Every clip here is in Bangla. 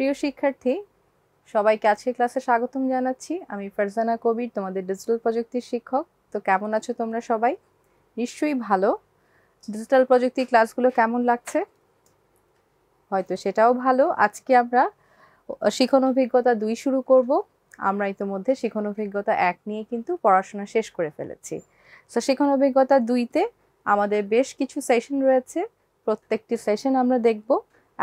প্রিয় শিক্ষার্থী সবাইকে আজকের ক্লাসে স্বাগতম জানাচ্ছি আমি ফারজানা কবির তোমাদের ডিজিটাল প্রযুক্তির শিক্ষক তো কেমন আছো তোমরা সবাই নিশ্চয়ই ভালো ডিজিটাল প্রযুক্তি ক্লাসগুলো কেমন লাগছে হয়তো সেটাও ভালো আজকে আমরা শিখন অভিজ্ঞতা দুই শুরু করব আমরা ইতিমধ্যে শিখন অভিজ্ঞতা এক নিয়ে কিন্তু পড়াশোনা শেষ করে ফেলেছি তো শিখন অভিজ্ঞতা দুইতে আমাদের বেশ কিছু সেশন রয়েছে প্রত্যেকটি সেশন আমরা দেখবো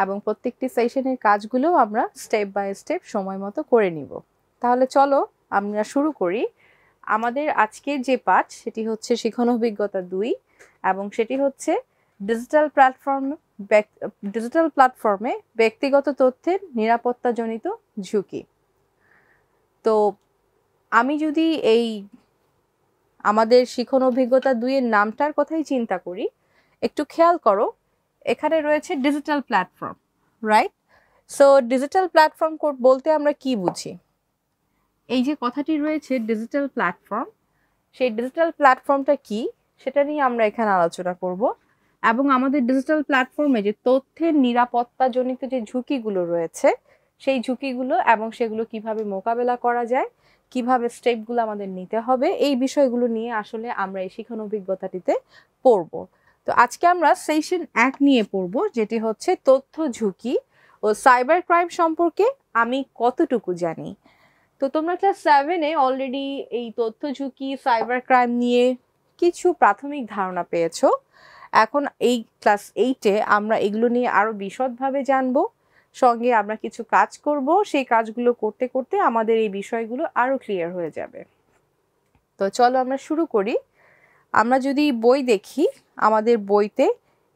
এবং প্রত্যেকটি সেশনের কাজগুলো আমরা স্টেপ বাই স্টেপ সময় মতো করে নিব তাহলে চলো আমরা শুরু করি আমাদের আজকের যে পাঠ সেটি হচ্ছে শিখন অভিজ্ঞতা দুই এবং সেটি হচ্ছে ডিজিটাল প্ল্যাটফর্ম ডিজিটাল প্ল্যাটফর্মে ব্যক্তিগত তথ্যের নিরাপত্তাজনিত ঝুঁকি তো আমি যদি এই আমাদের শিখন অভিজ্ঞতা দুইয়ের নামটার কথাই চিন্তা করি একটু খেয়াল করো এখানে রয়েছে digital platform right so digital platform বলতে আমরা কি বুঝি এই যে কথাটি রয়েছে ডিজিটাল প্ল্যাটফর্ম সেই ডিজিটাল প্ল্যাটফর্মটা কি সেটা নিয়ে আমরা এখানে আলোচনা করব এবং আমাদের ডিজিটাল প্ল্যাটফর্মে যে তথ্যের নিরাপত্তাজনিত যে ঝুঁকিগুলো রয়েছে সেই ঝুঁকিগুলো এবং সেগুলো কিভাবে মোকাবেলা করা যায় কিভাবে স্টেপগুলো আমাদের নিতে হবে এই বিষয়গুলো নিয়ে আসলে আমরা এই শিক্ষণ অভিজ্ঞতাটিতে পড়বো তো আজকে আমরা সেশন এক নিয়ে পড়ব যেটি হচ্ছে তথ্য ঝুঁকি ও সাইবার ক্রাইম সম্পর্কে আমি কতটুকু জানি তো তোমরা ক্লাস সেভেনে অলরেডি এই তথ্য ঝুঁকি সাইবার ক্রাইম নিয়ে কিছু প্রাথমিক ধারণা পেয়েছো এখন এই ক্লাস এইটে আমরা এগুলো নিয়ে আরও বিশদভাবে জানবো সঙ্গে আমরা কিছু কাজ করব সেই কাজগুলো করতে করতে আমাদের এই বিষয়গুলো আরও ক্লিয়ার হয়ে যাবে তো চলো আমরা শুরু করি আমরা যদি বই দেখি আমাদের বইতে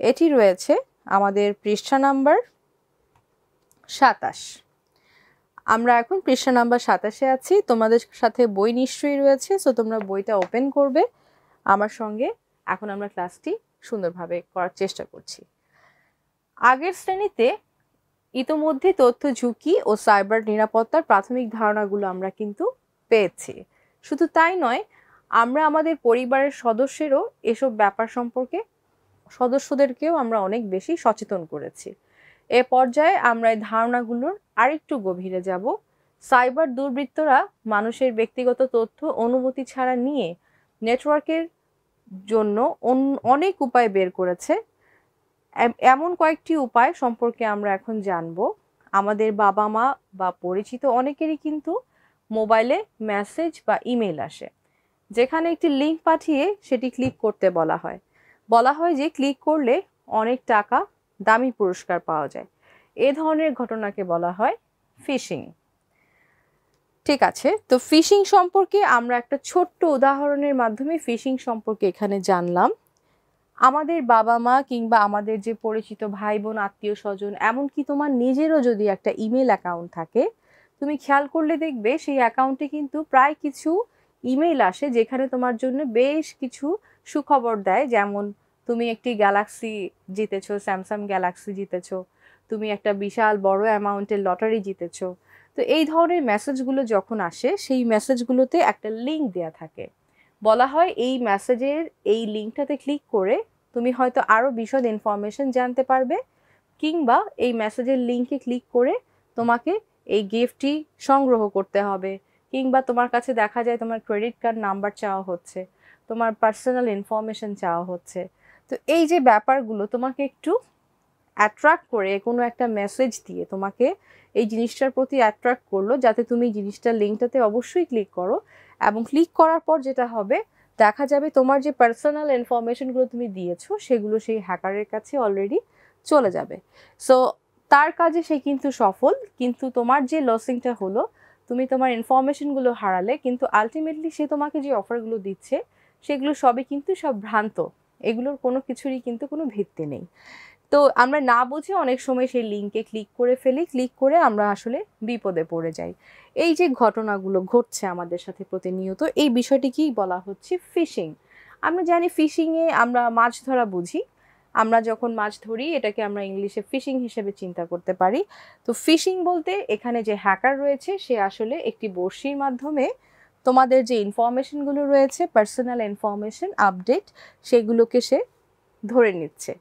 এটি রয়েছে আমাদের পৃষ্ঠা নাম্বার সাতাশ আমরা এখন পৃষ্ঠা নাম্বার সাতাশে আছি তোমাদের সাথে বই নিশ্চয়ই রয়েছে সো তোমরা বইটা ওপেন করবে আমার সঙ্গে এখন আমরা ক্লাসটি সুন্দরভাবে করার চেষ্টা করছি আগের শ্রেণীতে ইতোমধ্যে তথ্য ঝুঁকি ও সাইবার নিরাপত্তার প্রাথমিক ধারণাগুলো আমরা কিন্তু পেয়েছি শুধু তাই নয় আমরা আমাদের পরিবারের সদস্যেরও এসব ব্যাপার সম্পর্কে সদস্যদেরকেও আমরা অনেক বেশি সচেতন করেছি এ পর্যায়ে আমরা এই ধারণাগুলোর আরেকটু গভীরে যাব সাইবার দুর্বৃত্তরা মানুষের ব্যক্তিগত তথ্য অনুমতি ছাড়া নিয়ে নেটওয়ার্কের জন্য অনেক উপায় বের করেছে এমন কয়েকটি উপায় সম্পর্কে আমরা এখন জানব আমাদের বাবা মা বা পরিচিত অনেকেরই কিন্তু মোবাইলে মেসেজ বা ইমেল আসে যেখানে একটি লিঙ্ক পাঠিয়ে সেটি ক্লিক করতে বলা হয় বলা হয় যে ক্লিক করলে অনেক টাকা দামি পুরস্কার পাওয়া যায় এ ধরনের ঘটনাকে বলা হয় ফিশিং ঠিক আছে তো ফিশিং সম্পর্কে আমরা একটা ছোট্ট উদাহরণের মাধ্যমে ফিশিং সম্পর্কে এখানে জানলাম আমাদের বাবা মা কিংবা আমাদের যে পরিচিত ভাই বোন আত্মীয় স্বজন এমনকি তোমার নিজেরও যদি একটা ইমেল অ্যাকাউন্ট থাকে তুমি খেয়াল করলে দেখবে সেই অ্যাকাউন্টে কিন্তু প্রায় কিছু ইমেইল আসে যেখানে তোমার জন্য বেশ কিছু সুখবর দেয় যেমন তুমি একটি গ্যালাক্সি জিতেছো স্যামসাং গ্যালাক্সি জিতেছো তুমি একটা বিশাল বড় অ্যামাউন্টের লটারি জিতেছো তো এই ধরনের মেসেজগুলো যখন আসে সেই মেসেজগুলোতে একটা লিঙ্ক দেওয়া থাকে বলা হয় এই মেসেজের এই লিঙ্কটাতে ক্লিক করে তুমি হয়তো আরও বিশদ ইনফরমেশন জানতে পারবে কিংবা এই মেসেজের লিঙ্কে ক্লিক করে তোমাকে এই গিফটটি সংগ্রহ করতে হবে কিংবা তোমার কাছে দেখা যায় তোমার ক্রেডিট কার্ড নাম্বার চাওয়া হচ্ছে তোমার পার্সোনাল ইনফরমেশন চাওয়া হচ্ছে তো এই যে ব্যাপারগুলো তোমাকে একটু অ্যাট্রাক্ট করে কোনো একটা মেসেজ দিয়ে তোমাকে এই জিনিসটার প্রতি অ্যাট্রাক্ট করলো যাতে তুমি জিনিসটার লিঙ্কটাতে অবশ্যই ক্লিক করো এবং ক্লিক করার পর যেটা হবে দেখা যাবে তোমার যে পার্সোনাল ইনফরমেশনগুলো তুমি দিয়েছো সেগুলো সেই হ্যাকারের কাছে অলরেডি চলে যাবে সো তার কাজে সে কিন্তু সফল কিন্তু তোমার যে লসিংটা হলো তুমি তোমার ইনফরমেশনগুলো হারালে কিন্তু আলটিমেটলি সে তোমাকে যে অফারগুলো দিচ্ছে সেগুলো সবই কিন্তু সব ভ্রান্ত এগুলোর কোনো কিছুরই কিন্তু কোনো ভিত্তি নেই তো আমরা না বুঝে অনেক সময় সেই লিঙ্কে ক্লিক করে ফেলি ক্লিক করে আমরা আসলে বিপদে পড়ে যাই এই যে ঘটনাগুলো ঘটছে আমাদের সাথে প্রতিনিয়ত এই বিষয়টিকেই বলা হচ্ছে ফিশিং আমরা জানি ফিশিংয়ে আমরা মাছ ধরা বুঝি আমরা যখন মাছ ধরি এটাকে আমরা ইংলিশে ফিশিং হিসেবে চিন্তা করতে পারি তো ফিশিং বলতে এখানে যে হ্যাকার রয়েছে সে আসলে একটি বর্ষির মাধ্যমে তোমাদের যে ইনফরমেশনগুলো রয়েছে পার্সোনাল ইনফরমেশন আপডেট সেগুলোকে সে ধরে নিচ্ছে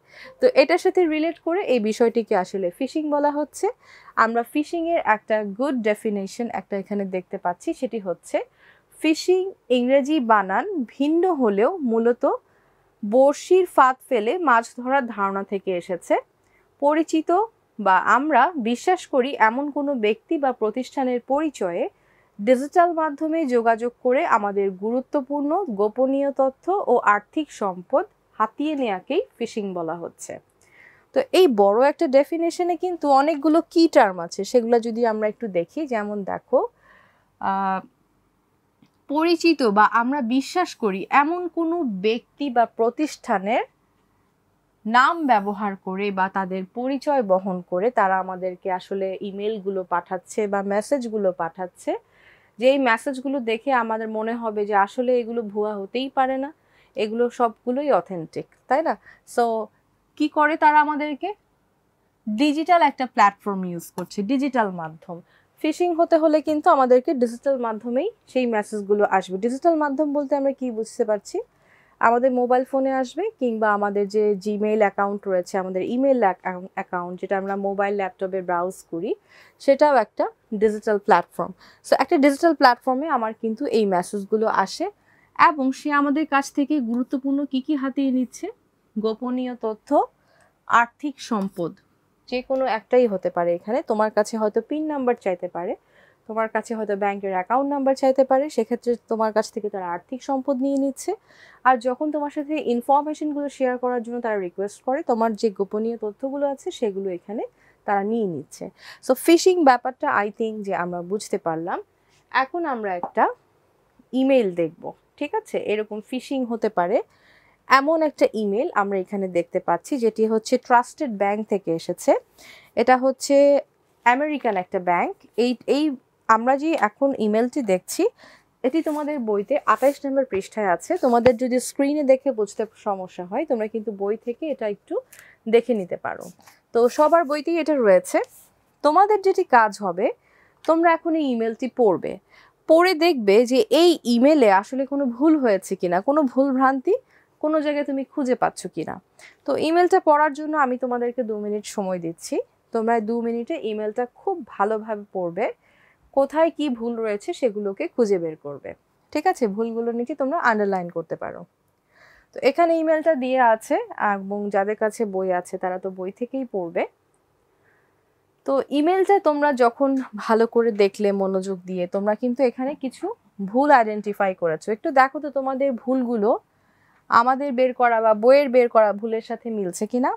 তো এটার সাথে রিলেট করে এই বিষয়টিকে আসলে ফিশিং বলা হচ্ছে আমরা ফিশিংয়ের একটা গুড ডেফিনেশন একটা এখানে দেখতে পাচ্ছি সেটি হচ্ছে ফিশিং ইংরেজি বানান ভিন্ন হলেও মূলত বর্ষির ফাঁদ ফেলে মাছ ধরার ধারণা থেকে এসেছে পরিচিত বা আমরা বিশ্বাস করি এমন কোনো ব্যক্তি বা প্রতিষ্ঠানের পরিচয়ে ডিজিটাল মাধ্যমে যোগাযোগ করে আমাদের গুরুত্বপূর্ণ গোপনীয় তথ্য ও আর্থিক সম্পদ হাতিয়ে নেয়াকেই ফিশিং বলা হচ্ছে তো এই বড় একটা ডেফিনেশনে কিন্তু অনেকগুলো কি টার্ম আছে সেগুলো যদি আমরা একটু দেখি যেমন দেখো পরিচিত বা আমরা বিশ্বাস করি এমন কোনো ব্যক্তি বা প্রতিষ্ঠানের নাম ব্যবহার করে বা তাদের পরিচয় বহন করে তারা আমাদেরকে আসলে ইমেলগুলো পাঠাচ্ছে বা মেসেজগুলো পাঠাচ্ছে যে এই মেসেজগুলো দেখে আমাদের মনে হবে যে আসলে এগুলো ভুয়া হতেই পারে না এগুলো সবগুলোই অথেন্টিক তাই না সো কি করে তারা আমাদেরকে ডিজিটাল একটা প্ল্যাটফর্ম ইউজ করছে ডিজিটাল মাধ্যম ফিশিং হতে হলে কিন্তু আমাদেরকে ডিজিটাল মাধ্যমেই সেই মেসেজগুলো আসবে ডিজিটাল মাধ্যম বলতে আমরা কি বুঝতে পারছি আমাদের মোবাইল ফোনে আসবে কিংবা আমাদের যে জিমেইল অ্যাকাউন্ট রয়েছে আমাদের ইমেল অ্যাকাউন্ট যেটা আমরা মোবাইল ল্যাপটপে ব্রাউজ করি সেটাও একটা ডিজিটাল প্ল্যাটফর্ম সো একটা ডিজিটাল প্ল্যাটফর্মে আমার কিন্তু এই মেসেজগুলো আসে এবং সে আমাদের কাছ থেকে গুরুত্বপূর্ণ কি কি হাতিয়ে নিচ্ছে গোপনীয় তথ্য আর্থিক সম্পদ যে কোনো একটাই হতে পারে এখানে তোমার কাছে হয়তো পিন নাম্বার চাইতে পারে তোমার কাছে হয়তো ব্যাংকের অ্যাকাউন্ট নাম্বার চাইতে পারে সেক্ষেত্রে তোমার কাছ থেকে তারা আর্থিক সম্পদ নিয়ে নিচ্ছে আর যখন তোমার সাথে ইনফরমেশনগুলো শেয়ার করার জন্য তারা রিকোয়েস্ট করে তোমার যে গোপনীয় তথ্যগুলো আছে সেগুলো এখানে তারা নিয়ে নিচ্ছে সো ফিশিং ব্যাপারটা আই থিঙ্ক যে আমরা বুঝতে পারলাম এখন আমরা একটা ইমেল দেখব ঠিক আছে এরকম ফিশিং হতে পারে এমন একটা ইমেল আমরা এখানে দেখতে পাচ্ছি যেটি হচ্ছে ট্রাস্টেড ব্যাংক থেকে এসেছে এটা হচ্ছে আমেরিকান একটা ব্যাংক এই এই আমরা যে এখন ইমেলটি দেখছি এটি তোমাদের বইতে আঠাইশ নম্বর পৃষ্ঠায় আছে তোমাদের যদি স্ক্রিনে দেখে বুঝতে সমস্যা হয় তোমরা কিন্তু বই থেকে এটা একটু দেখে নিতে পারো তো সবার বইতেই এটা রয়েছে তোমাদের যেটি কাজ হবে তোমরা এখন এই ইমেলটি পড়বে পড়ে দেখবে যে এই ইমেলে আসলে কোনো ভুল হয়েছে কিনা কোনো ভুল ভ্রান্তি কোনো জায়গায় তুমি খুঁজে পাচ্ছ কি না তো ইমেলটা পড়ার জন্য আমি তোমাদেরকে দু মিনিট সময় দিচ্ছি তোমরা দু মিনিটে ইমেলটা খুব ভালোভাবে পড়বে কোথায় কি ভুল রয়েছে সেগুলোকে খুঁজে বের করবে ঠিক আছে ভুলগুলো নিচে তোমরা আন্ডারলাইন করতে পারো তো এখানে ইমেলটা দিয়ে আছে এবং যাদের কাছে বই আছে তারা তো বই থেকেই পড়বে তো ইমেলটা তোমরা যখন ভালো করে দেখলে মনোযোগ দিয়ে তোমরা কিন্তু এখানে কিছু ভুল আইডেন্টিফাই করেছো একটু দেখো তো তোমাদের ভুলগুলো আমাদের বের করা বা বইয়ের বের করা ভুলের সাথে মিলছে কিনা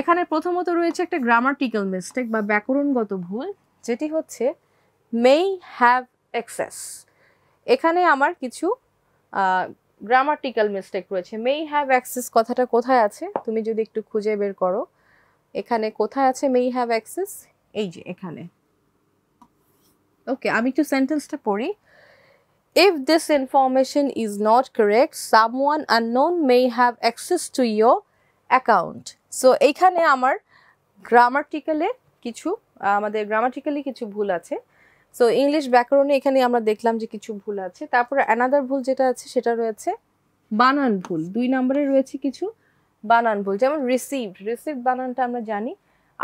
এখানে প্রথমত রয়েছে একটা গ্রামাটিক্যাল মিস্টেক বা ব্যাকরণগত ভুল যেটি হচ্ছে মেই হ্যাভ এক্সেস এখানে আমার কিছু গ্রামাটিক্যাল মিস্টেক রয়েছে মেই হ্যাভ অ্যাক্সেস কথাটা কোথায় আছে তুমি যদি একটু খুঁজে বের করো এখানে কোথায় আছে মেই হ্যাভ অ্যাক্সেস এই যে এখানে ওকে আমি একটু সেন্টেন্সটা পড়ি If this information is not correct, someone unknown may have access to your account. So এইখানে আমার গ্রামাটিক্যালে কিছু আমাদের গ্রামাটিক্যালি কিছু ভুল আছে সো ইংলিশ ব্যাকরণে এখানে আমরা দেখলাম যে কিছু ভুল আছে তারপরে অ্যানাদার ভুল যেটা আছে সেটা রয়েছে বানান ভুল দুই নম্বরে রয়েছে কিছু বানান ভুল যেমন রিসিভড রিসিভ বানানটা আমরা জানি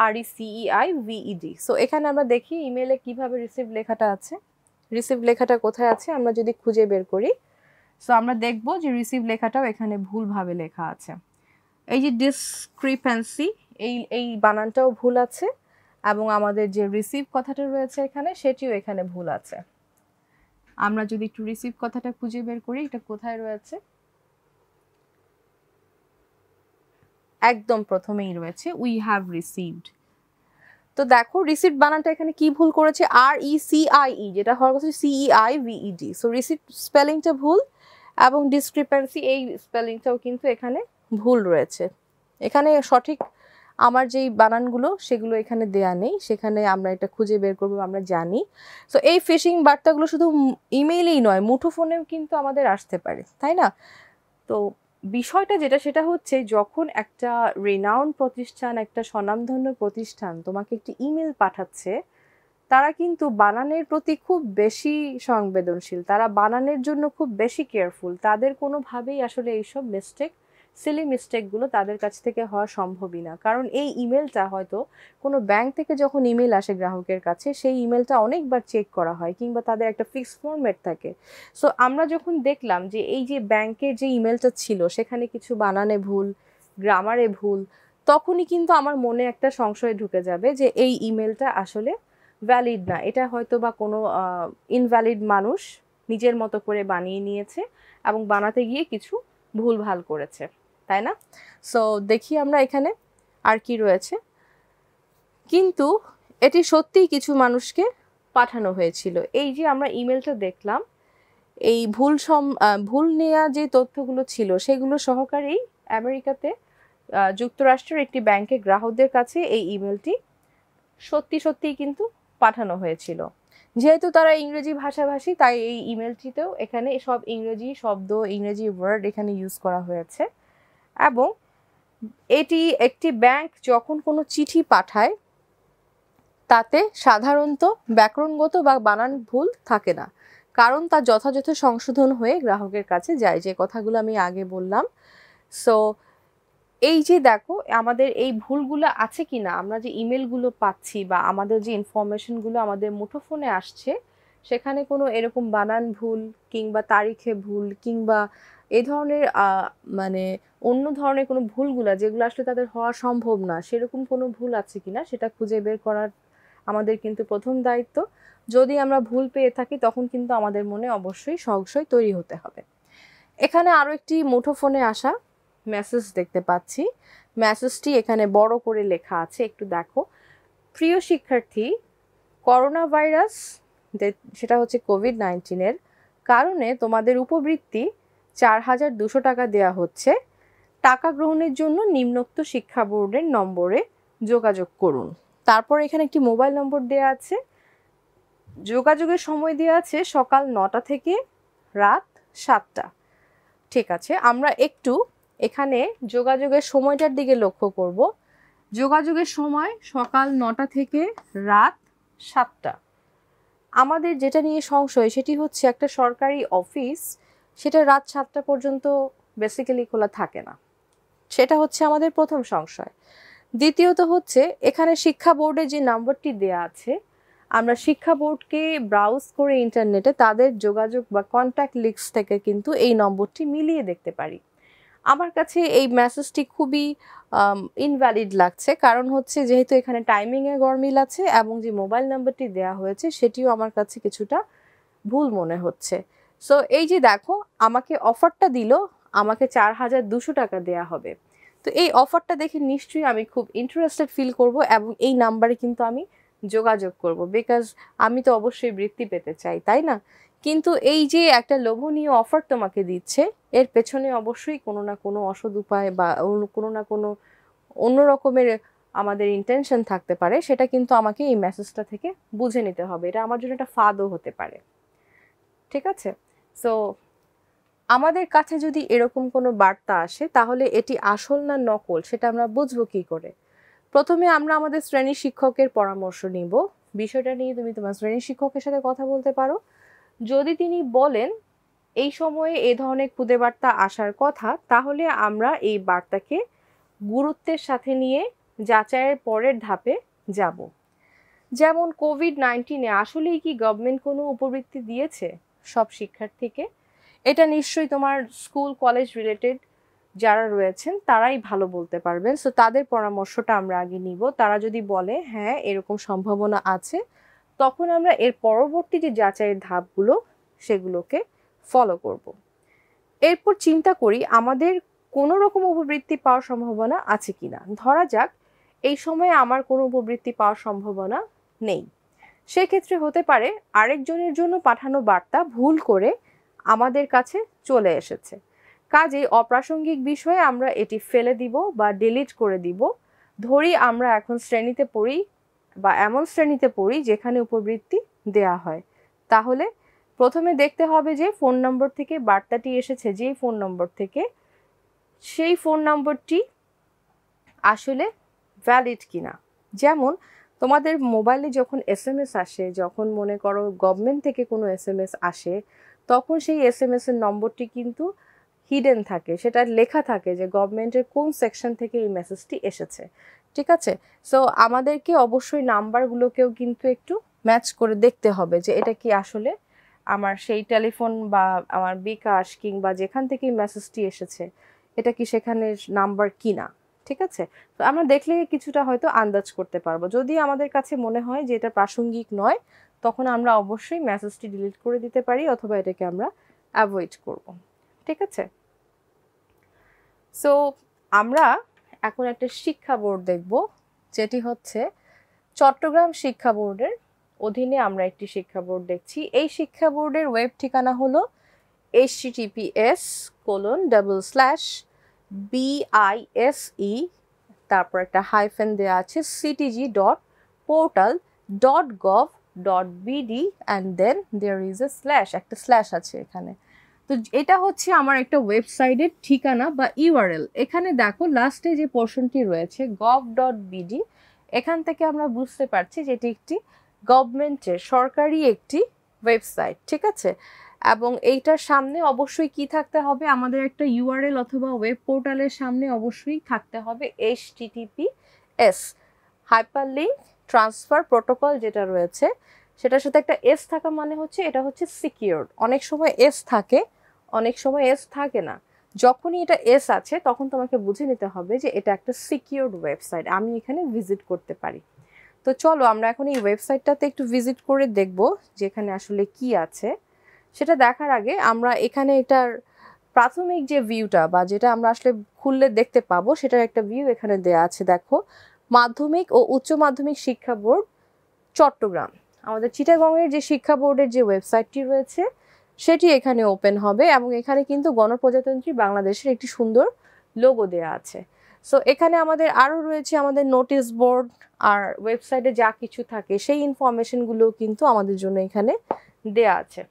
আর ই সিই আই ভিইডি সো এখানে আমরা দেখি ইমেলে কিভাবে রিসিভ লেখাটা আছে রিসিভ লেখাটা কোথায় আছে আমরা যদি খুঁজে বের করি সো আমরা দেখব যে রিসিভ লেখাটাও এখানে ভুলভাবে লেখা আছে এই যে ডিসক্রিপেন্সি এই এই বানানটাও ভুল আছে এবং আমাদের যে রিসিভ কথাটা রয়েছে এখানে সেটিও এখানে ভুল আছে আমরা যদি একটু রিসিভ কথাটা খুঁজে বের করি এটা কোথায় রয়েছে একদম প্রথমেই রয়েছে উই হ্যাভ রিসিভড তো দেখো রিসিপ্ট বানানটা এখানে কি ভুল করেছে আর ই সি আই ই যেটা হওয়ার কথা C E I V E D so receipt স্পেলিংটা ভুল এবং ডিসক্রিপেন্সি এই স্পেলিংটাও কিন্তু এখানে ভুল রয়েছে এখানে সঠিক আমার যেই বানানগুলো সেগুলো এখানে দেয়া নেই সেখানে আমরা এটা খুঁজে বের করবো আমরা জানি সো এই ফিশিং বার্তাগুলো শুধু ইমেইলেই নয় মুঠোফোনেও কিন্তু আমাদের আসতে পারে তাই না তো বিষয়টা যেটা সেটা হচ্ছে যখন একটা রেনাউন প্রতিষ্ঠান একটা স্বনামধন্য প্রতিষ্ঠান তোমাকে একটি ইমেল পাঠাচ্ছে তারা কিন্তু বানানের প্রতি খুব বেশি সংবেদনশীল তারা বানানের জন্য খুব বেশি কেয়ারফুল তাদের কোনোভাবেই আসলে এইসব মিস্টেক সিলি মিস্টেকগুলো তাদের কাছ থেকে হওয়া সম্ভবই না কারণ এই ইমেলটা হয়তো কোনো ব্যাংক থেকে যখন ইমেল আসে গ্রাহকের কাছে সেই ইমেলটা অনেকবার চেক করা হয় কিংবা তাদের একটা ফিক্সড ফর্মেট থাকে সো আমরা যখন দেখলাম যে এই যে ব্যাংকের যে ইমেলটা ছিল সেখানে কিছু বানানে ভুল গ্রামারে ভুল তখনই কিন্তু আমার মনে একটা সংশয় ঢুকে যাবে যে এই ইমেলটা আসলে ভ্যালিড না এটা হয়তো বা কোনো ইনভ্যালিড মানুষ নিজের মতো করে বানিয়ে নিয়েছে এবং বানাতে গিয়ে কিছু ভুলভাল করেছে তাই না সো দেখি আমরা এখানে আর কি রয়েছে কিন্তু এটি সত্যিই কিছু মানুষকে পাঠানো হয়েছিল এই যে আমরা ইমেলটা দেখলাম এই ভুল সম ভুল নেয়া যে তথ্যগুলো ছিল সেগুলো সহকারেই আমেরিকাতে যুক্তরাষ্ট্রের একটি ব্যাংকে গ্রাহকদের কাছে এই ইমেলটি সত্যি সত্যিই কিন্তু পাঠানো হয়েছিল যেহেতু তারা ইংরেজি ভাষাভাষী তাই এই ইমেলটিতেও এখানে সব ইংরেজি শব্দ ইংরেজি ওয়ার্ড এখানে ইউজ করা হয়েছে এবং এটি একটি ব্যাংক যখন কোনো চিঠি পাঠায় তাতে সাধারণত ব্যাকরণগত বা বানান ভুল থাকে না কারণ তা যথাযথ সংশোধন হয়ে গ্রাহকের কাছে যায় যে কথাগুলো আমি আগে বললাম সো এই যে দেখো আমাদের এই ভুলগুলো আছে কি না আমরা যে ইমেলগুলো পাচ্ছি বা আমাদের যে ইনফরমেশনগুলো আমাদের মুঠোফোনে আসছে সেখানে কোনো এরকম বানান ভুল কিংবা তারিখে ভুল কিংবা এই ধরনের মানে অন্য ধরনের কোনো ভুলগুলা যেগুলো আসলে তাদের হওয়া সম্ভব না সেরকম কোনো ভুল আছে কি না সেটা খুঁজে বের করার আমাদের কিন্তু প্রথম দায়িত্ব যদি আমরা ভুল পেয়ে থাকি তখন কিন্তু আমাদের মনে অবশ্যই সংশয় তৈরি হতে হবে এখানে আরও একটি মুঠোফোনে আসা মেসেজ দেখতে পাচ্ছি মেসেজটি এখানে বড় করে লেখা আছে একটু দেখো প্রিয় শিক্ষার্থী করোনা ভাইরাস সেটা হচ্ছে কোভিড নাইন্টিনের কারণে তোমাদের উপবৃত্তি চার হাজার দুশো টাকা দেয়া হচ্ছে টাকা গ্রহণের জন্য নিম্নোক্ত শিক্ষা বোর্ডের নম্বরে যোগাযোগ করুন তারপর এখানে একটি মোবাইল নম্বর দেওয়া আছে যোগাযোগের সময় দেওয়া আছে সকাল নটা থেকে রাত সাতটা ঠিক আছে আমরা একটু এখানে যোগাযোগের সময়টার দিকে লক্ষ্য করব যোগাযোগের সময় সকাল নটা থেকে রাত সাতটা আমাদের যেটা নিয়ে সংশয় সেটি হচ্ছে একটা সরকারি অফিস সেটা রাত সাতটা পর্যন্ত বেসিক্যালি খোলা থাকে না সেটা হচ্ছে আমাদের প্রথম সংশয় দ্বিতীয়ত হচ্ছে এখানে শিক্ষা বোর্ডে যে নাম্বারটি দেয়া আছে আমরা শিক্ষা বোর্ডকে ব্রাউজ করে ইন্টারনেটে তাদের যোগাযোগ বা কন্ট্যাক্ট লিস্ট থেকে কিন্তু এই নম্বরটি মিলিয়ে দেখতে পারি আমার কাছে এই মেসেজটি খুবই ইনভ্যালিড লাগছে কারণ হচ্ছে যেহেতু এখানে টাইমিংয়ে গরমিল আছে এবং যে মোবাইল নাম্বারটি দেয়া হয়েছে সেটিও আমার কাছে কিছুটা ভুল মনে হচ্ছে সো এই যে দেখো আমাকে অফারটা দিল আমাকে চার হাজার দুশো টাকা দেয়া হবে তো এই অফারটা দেখে নিশ্চয়ই আমি খুব ইন্টারেস্টেড ফিল করব এবং এই নাম্বারে কিন্তু আমি যোগাযোগ করব বিকজ আমি তো অবশ্যই বৃত্তি পেতে চাই তাই না কিন্তু এই যে একটা লোভনীয় অফার তোমাকে দিচ্ছে এর পেছনে অবশ্যই কোনো না কোনো অসদ উপায় বা কোনো না কোনো অন্য রকমের আমাদের ইন্টেনশন থাকতে পারে সেটা কিন্তু আমাকে এই মেসেজটা থেকে বুঝে নিতে হবে এটা আমার জন্য একটা ফাদও হতে পারে ঠিক আছে সো আমাদের কাছে যদি এরকম কোনো বার্তা আসে তাহলে এটি আসল না নকল সেটা আমরা বুঝবো কী করে প্রথমে আমরা আমাদের শ্রেণী শিক্ষকের পরামর্শ নিব বিষয়টা নিয়ে তুমি তোমার শ্রেণী শিক্ষকের সাথে কথা বলতে পারো যদি তিনি বলেন এই সময়ে এ ধরনের খুদে বার্তা আসার কথা তাহলে আমরা এই বার্তাকে গুরুত্বের সাথে নিয়ে যাচাইয়ের পরের ধাপে যাব যেমন কোভিড নাইন্টিনে আসলেই কি গভর্নমেন্ট কোনো উপবৃত্তি দিয়েছে সব শিক্ষার্থীকে এটা নিশ্চয়ই তোমার স্কুল কলেজ রিলেটেড যারা রয়েছেন তারাই ভালো বলতে পারবেন সো তাদের পরামর্শটা আমরা আগে নিব তারা যদি বলে হ্যাঁ এরকম সম্ভাবনা আছে তখন আমরা এর পরবর্তী যে যাচাইয়ের ধাপগুলো সেগুলোকে ফলো করব। এরপর চিন্তা করি আমাদের কোনো রকম উপবৃত্তি পাওয়ার সম্ভাবনা আছে কি না ধরা যাক এই সময়ে আমার কোনো উপবৃত্তি পাওয়ার সম্ভাবনা নেই সেক্ষেত্রে হতে পারে আরেকজনের জন্য পাঠানো বার্তা ভুল করে আমাদের কাছে চলে এসেছে কাজেই অপ্রাসঙ্গিক বিষয়ে আমরা এটি ফেলে দিব বা ডিলিট করে দিব ধরি আমরা এখন শ্রেণীতে পড়ি বা এমন শ্রেণীতে পড়ি যেখানে উপবৃত্তি দেয়া হয় তাহলে প্রথমে দেখতে হবে যে ফোন নম্বর থেকে বার্তাটি এসেছে যেই ফোন নম্বর থেকে সেই ফোন নম্বরটি আসলে ভ্যালিড কিনা যেমন তোমাদের মোবাইলে যখন এস এম এস আসে যখন মনে করো গভর্নমেন্ট থেকে কোনো এস এম এস আসে তখন সেই এস এম এস এর নম্বরটি কিন্তু হিডেন থাকে সেটা লেখা থাকে যে গভর্নমেন্টের কোন সেকশন থেকে এই মেসেজটি এসেছে ঠিক আছে সো আমাদেরকে অবশ্যই নাম্বারগুলোকেও কিন্তু একটু ম্যাচ করে দেখতে হবে যে এটা কি আসলে আমার সেই টেলিফোন বা আমার বিকাশ কিংবা যেখান থেকে এই মেসেজটি এসেছে এটা কি সেখানের নাম্বার কিনা ঠিক আছে তো আমরা দেখলে কিছুটা হয়তো আন্দাজ করতে পারবো যদি আমাদের কাছে মনে হয় যে এটা প্রাসঙ্গিক নয় তখন আমরা অবশ্যই মেসেজটি ডিলিট করে দিতে পারি অথবা এটাকে আমরা অ্যাভয়েড করব ঠিক আছে সো আমরা এখন একটা শিক্ষা বোর্ড দেখব যেটি হচ্ছে চট্টগ্রাম শিক্ষা বোর্ডের অধীনে আমরা একটি শিক্ষা বোর্ড দেখছি এই শিক্ষা বোর্ডের ওয়েব ঠিকানা হলো H colon double slash B I S E e, তারপর একটা হাইফেন দেওয়া আছে CTG dot portal dot gov dot BD and then there is a slash একটা স্ল্যাশ আছে এখানে তো এটা হচ্ছে আমার একটা ওয়েবসাইটের ঠিকানা বা ইউআরএল এখানে দেখো লাস্টে যে পোর্শনটি রয়েছে গভ ডট বিডি এখান থেকে আমরা বুঝতে পারছি যে এটি একটি গভর্নমেন্টের সরকারি একটি ওয়েবসাইট ঠিক আছে এবং এইটার সামনে অবশ্যই কি থাকতে হবে আমাদের একটা ইউআরএল অথবা ওয়েব পোর্টালের সামনে অবশ্যই থাকতে হবে H TTP S hyper link transfer protocol যেটা রয়েছে সেটার সাথে একটা এস থাকা মানে হচ্ছে এটা হচ্ছে সিকিওর অনেক সময় এস থাকে অনেক সময় এস থাকে না যখনই এটা এস আছে তখন তোমাকে বুঝে নিতে হবে যে এটা একটা সিকিওর্ড ওয়েবসাইট আমি এখানে ভিজিট করতে পারি তো চলো আমরা এখন এই ওয়েবসাইটটাতে একটু ভিজিট করে দেখব যে এখানে আসলে কি আছে সেটা দেখার আগে আমরা এখানে এটার প্রাথমিক যে ভিউটা বা যেটা আমরা আসলে খুললে দেখতে পাবো সেটার একটা ভিউ এখানে দেয়া আছে দেখো মাধ্যমিক ও উচ্চ মাধ্যমিক শিক্ষা বোর্ড চট্টগ্রাম আমাদের চিটাগংয়ের যে শিক্ষা বোর্ডের যে ওয়েবসাইটটি রয়েছে সেটি এখানে ওপেন হবে এবং এখানে কিন্তু গণপ্রজাতন্ত্রী বাংলাদেশের একটি সুন্দর লোগো দেয়া আছে সো এখানে আমাদের আরও রয়েছে আমাদের নোটিশ বোর্ড আর ওয়েবসাইটে যা কিছু থাকে সেই ইনফরমেশনগুলো কিন্তু আমাদের জন্য এখানে দেয়া আছে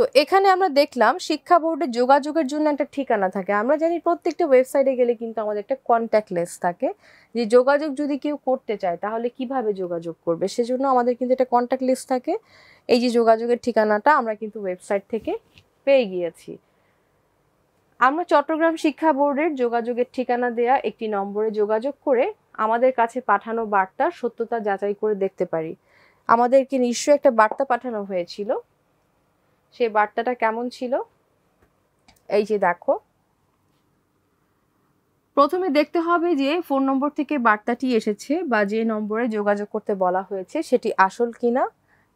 তো এখানে আমরা দেখলাম শিক্ষা বোর্ডের যোগাযোগের জন্য একটা ঠিকানা থাকে আমরা জানি প্রত্যেকটা ওয়েবসাইটে গেলে কিন্তু আমাদের একটা কন্ট্যাক্টলেস থাকে যে যোগাযোগ যদি কেউ করতে চায় তাহলে কিভাবে যোগাযোগ করবে সেজন্য আমাদের কিন্তু একটা কন্ট্যাক্টলেস থাকে এই যে যোগাযোগের ঠিকানাটা আমরা কিন্তু ওয়েবসাইট থেকে পেয়ে গিয়েছি আমরা চট্টগ্রাম শিক্ষা বোর্ডের যোগাযোগের ঠিকানা দেয়া একটি নম্বরে যোগাযোগ করে আমাদের কাছে পাঠানো বার্তা সত্যতা যাচাই করে দেখতে পারি আমাদেরকে নিশ্চয়ই একটা বার্তা পাঠানো হয়েছিল সে বার্তাটা কেমন ছিল এই যে দেখো প্রথমে দেখতে হবে যে ফোন নম্বর থেকে বার্তাটি এসেছে বা যে নম্বরে যোগাযোগ করতে বলা হয়েছে সেটি আসল কিনা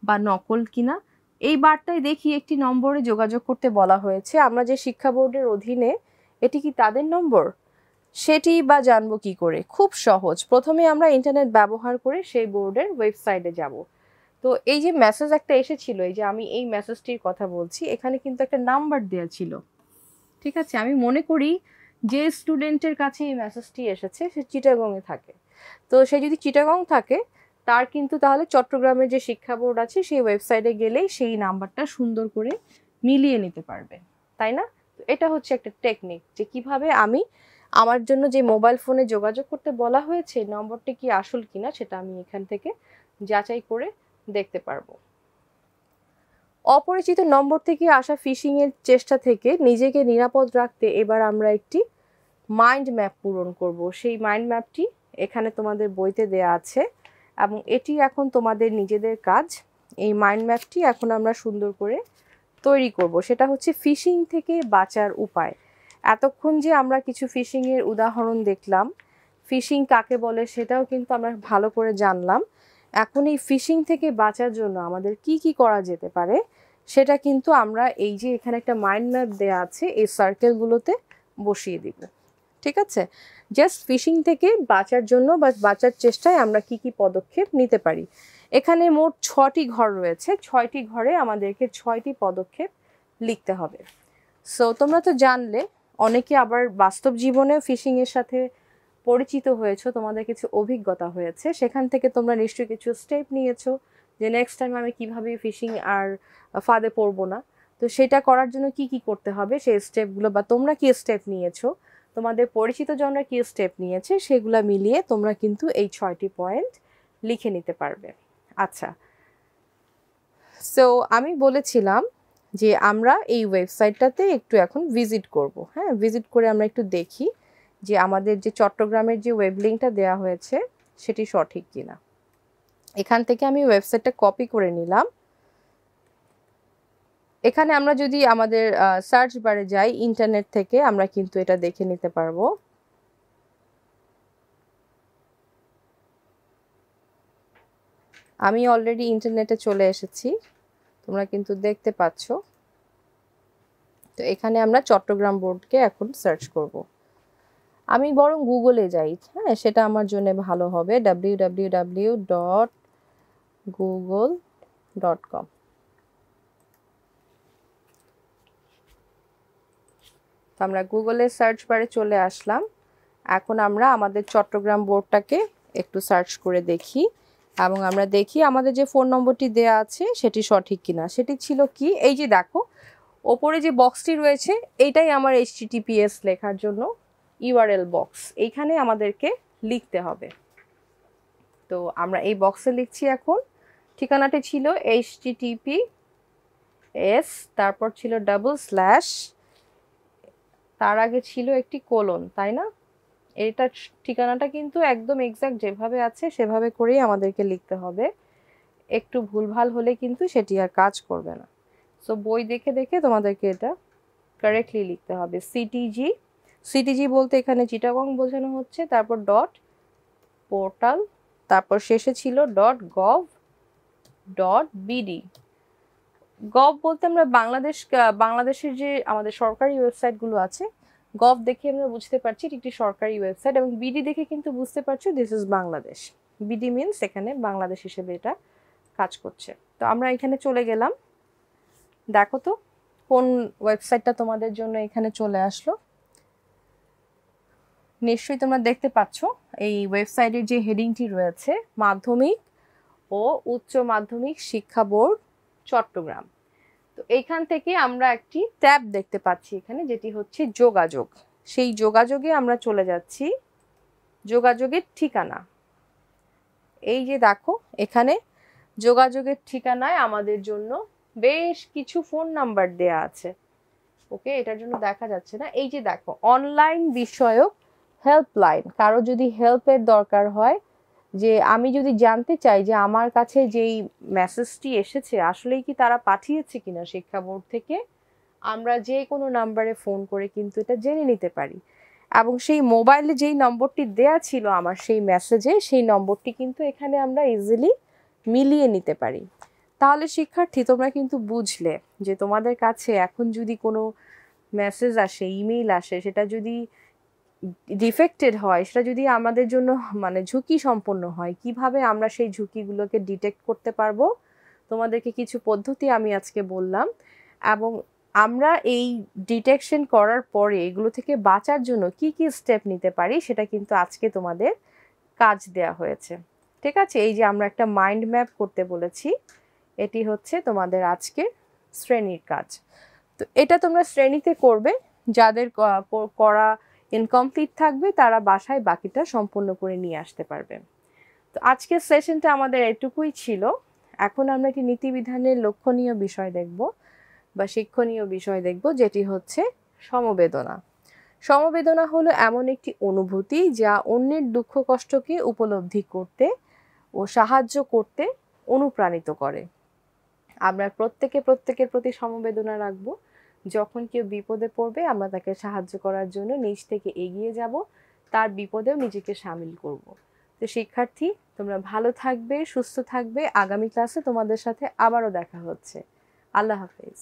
বা নকল কিনা এই বার্তায় দেখি একটি নম্বরে যোগাযোগ করতে বলা হয়েছে আমরা যে শিক্ষা বোর্ডের অধীনে এটি কি তাদের নম্বর সেটি বা জানবো কি করে খুব সহজ প্রথমে আমরা ইন্টারনেট ব্যবহার করে সেই বোর্ডের ওয়েবসাইটে যাব তো এই যে মেসেজ একটা এসেছিল এই যে আমি এই মেসেজটির কথা বলছি এখানে কিন্তু একটা নাম্বার দেওয়া ছিল ঠিক আছে আমি মনে করি যে স্টুডেন্টের কাছে এই মেসেজটি এসেছে সে চিটাগংয়ে থাকে তো সে যদি চিটাগং থাকে তার কিন্তু তাহলে চট্টগ্রামের যে শিক্ষা বোর্ড আছে সেই ওয়েবসাইটে গেলেই সেই নাম্বারটা সুন্দর করে মিলিয়ে নিতে পারবে তাই না এটা হচ্ছে একটা টেকনিক যে কিভাবে আমি আমার জন্য যে মোবাইল ফোনে যোগাযোগ করতে বলা হয়েছে নম্বরটি কি আসল কিনা সেটা আমি এখান থেকে যাচাই করে দেখতে পারবো অপরিচিত নম্বর থেকে আসা ফিশিং এর চেষ্টা থেকে নিজেকে নিরাপদ রাখতে এবার আমরা একটি মাইন্ড ম্যাপ পূরণ করব সেই মাইন্ড ম্যাপটি এখানে তোমাদের বইতে দেয়া আছে এবং এটি এখন তোমাদের নিজেদের কাজ এই মাইন্ড ম্যাপটি এখন আমরা সুন্দর করে তৈরি করব সেটা হচ্ছে ফিশিং থেকে বাঁচার উপায় এতক্ষণ যে আমরা কিছু ফিশিংয়ের উদাহরণ দেখলাম ফিশিং কাকে বলে সেটাও কিন্তু আমরা ভালো করে জানলাম এখন এই ফিশিং থেকে বাঁচার জন্য আমাদের কি কি করা যেতে পারে সেটা কিন্তু আমরা এই যে এখানে একটা মাইন্ড ম্যাপ দেওয়া আছে এই সার্কেলগুলোতে বসিয়ে দিব ঠিক আছে জাস্ট ফিশিং থেকে বাঁচার জন্য বা বাঁচার চেষ্টায় আমরা কি কি পদক্ষেপ নিতে পারি এখানে মোট ছটি ঘর রয়েছে ছয়টি ঘরে আমাদেরকে ছয়টি পদক্ষেপ লিখতে হবে সো তোমরা তো জানলে অনেকে আবার বাস্তব জীবনে ফিশিংয়ের সাথে পরিচিত হয়েছো তোমাদের কিছু অভিজ্ঞতা হয়েছে সেখান থেকে তোমরা নিশ্চয়ই কিছু স্টেপ নিয়েছো যে নেক্সট টাইম আমি কিভাবে ফিশিং আর ফাঁদে পড়বো না তো সেটা করার জন্য কি কি করতে হবে সেই স্টেপগুলো বা তোমরা কি স্টেপ নিয়েছো তোমাদের পরিচিত জনরা কি স্টেপ নিয়েছে সেগুলো মিলিয়ে তোমরা কিন্তু এই ছয়টি পয়েন্ট লিখে নিতে পারবে আচ্ছা সো আমি বলেছিলাম যে আমরা এই ওয়েবসাইটটাতে একটু এখন ভিজিট করব হ্যাঁ ভিজিট করে আমরা একটু দেখি যে আমাদের যে চট্টগ্রামের যে ওয়েবলিংকটা দেওয়া হয়েছে সেটি সঠিক কিনা এখান থেকে আমি ওয়েবসাইটটা কপি করে নিলাম এখানে আমরা যদি আমাদের সার্চ বারে যাই ইন্টারনেট থেকে আমরা কিন্তু এটা দেখে নিতে পারবো আমি অলরেডি ইন্টারনেটে চলে এসেছি তোমরা কিন্তু দেখতে পাচ্ছ তো এখানে আমরা চট্টগ্রাম বোর্ডকে এখন সার্চ করবো আমি বরং গুগলে যাই হ্যাঁ সেটা আমার জন্য ভালো হবে W W W dot Google dot com আমরা গুগলে সার্চ বারে চলে আসলাম এখন আমরা আমাদের চট্টগ্রাম বোর্ডটাকে একটু সার্চ করে দেখি এবং আমরা দেখি আমাদের যে ফোন নম্বরটি দেয়া আছে সেটি সঠিক কিনা সেটি ছিল কি এই যে দেখো ওপরে যে বক্সটি রয়েছে এইটাই আমার এইচটিটিপিএস লেখার জন্য ইউআরএল বক্স এইখানে আমাদেরকে লিখতে হবে তো আমরা এই বক্সে লিখছি এখন ঠিকানাটি ছিল এইচ এইচটিটিপি এস তারপর ছিল ডাবল স্ল্যাশ তার আগে ছিল একটি কোলন তাই না এটা ঠিকানাটা কিন্তু একদম এক্স্যাক্ট যেভাবে আছে সেভাবে করেই আমাদেরকে লিখতে হবে একটু ভুলভাল হলে কিন্তু সেটি আর কাজ করবে না সো বই দেখে দেখে তোমাদেরকে এটা কারেক্টলি লিখতে হবে সিটিজি সিটিজি বলতে এখানে চিটাগং বোঝানো হচ্ছে তারপর ডট পোর্টাল তারপর শেষে ছিল dot gov dot BD gov বলতে আমরা বাংলাদেশ বাংলাদেশের যে আমাদের সরকারি ওয়েবসাইটগুলো আছে গভ দেখে আমরা বুঝতে পারছি এটি একটি সরকারি ওয়েবসাইট এবং বিডি দেখে কিন্তু বুঝতে পারছো this is Bangladesh BD means এখানে বাংলাদেশ হিসেবে এটা কাজ করছে তো আমরা এখানে চলে গেলাম দেখো তো কোন ওয়েবসাইটটা তোমাদের জন্য এখানে চলে আসলো নিশ্চয়ই তোমরা দেখতে পাচ্ছ এই ওয়েবসাইটের যে হেডিংটি রয়েছে মাধ্যমিক ও উচ্চ মাধ্যমিক শিক্ষা বোর্ড চট্টগ্রাম তো এইখান থেকে আমরা একটি ট্যাব দেখতে পাচ্ছি এখানে যেটি হচ্ছে যোগাযোগ সেই যোগাযোগে আমরা চলে যাচ্ছি যোগাযোগের ঠিকানা এই যে দেখো এখানে যোগাযোগের ঠিকানায় আমাদের জন্য বেশ কিছু ফোন নাম্বার দেয়া আছে ওকে এটার জন্য দেখা যাচ্ছে না এই যে দেখো অনলাইন বিষয়ক হেল্পলাইন কারো যদি হেল্পের দরকার হয় যে আমি যদি জানতে চাই যে আমার কাছে যেই মেসেজটি এসেছে আসলেই কি তারা পাঠিয়েছে কিনা শিক্ষা বোর্ড থেকে আমরা যে কোনো নাম্বারে ফোন করে কিন্তু এটা জেনে নিতে পারি এবং সেই মোবাইলে যেই নম্বরটি দেয়া ছিল আমার সেই মেসেজে সেই নম্বরটি কিন্তু এখানে আমরা ইজিলি মিলিয়ে নিতে পারি তাহলে শিক্ষার্থী তোমরা কিন্তু বুঝলে যে তোমাদের কাছে এখন যদি কোনো মেসেজ আসে ইমেইল আসে সেটা যদি ডিফেক্টেড হয় সেটা যদি আমাদের জন্য মানে ঝুঁকি সম্পন্ন হয় কিভাবে আমরা সেই ঝুঁকিগুলোকে ডিটেক্ট করতে পারবো তোমাদেরকে কিছু পদ্ধতি আমি আজকে বললাম এবং আমরা এই ডিটেকশন করার পরে এগুলো থেকে বাঁচার জন্য কি কি স্টেপ নিতে পারি সেটা কিন্তু আজকে তোমাদের কাজ দেয়া হয়েছে ঠিক আছে এই যে আমরা একটা মাইন্ড ম্যাপ করতে বলেছি এটি হচ্ছে তোমাদের আজকের শ্রেণীর কাজ তো এটা তোমরা শ্রেণীতে করবে যাদের করা ইনকমপ্লিট থাকবে তারা বাসায় বাকিটা সম্পূর্ণ করে নিয়ে আসতে পারবে তো আজকের সেশনটা আমাদের এটুকুই ছিল এখন আমরা একটি নীতিবিধানের লক্ষণীয় বিষয় দেখব বা শিক্ষণীয় বিষয় দেখব যেটি হচ্ছে সমবেদনা সমবেদনা হলো এমন একটি অনুভূতি যা অন্যের দুঃখ কষ্টকে উপলব্ধি করতে ও সাহায্য করতে অনুপ্রাণিত করে আমরা প্রত্যেকে প্রত্যেকের প্রতি সমবেদনা রাখবো যখন কেউ বিপদে পড়বে আমরা তাকে সাহায্য করার জন্য নিজ থেকে এগিয়ে যাব তার বিপদেও নিজেকে সামিল করব তো শিক্ষার্থী তোমরা ভালো থাকবে সুস্থ থাকবে আগামী ক্লাসে তোমাদের সাথে আবারও দেখা হচ্ছে আল্লাহ হাফেজ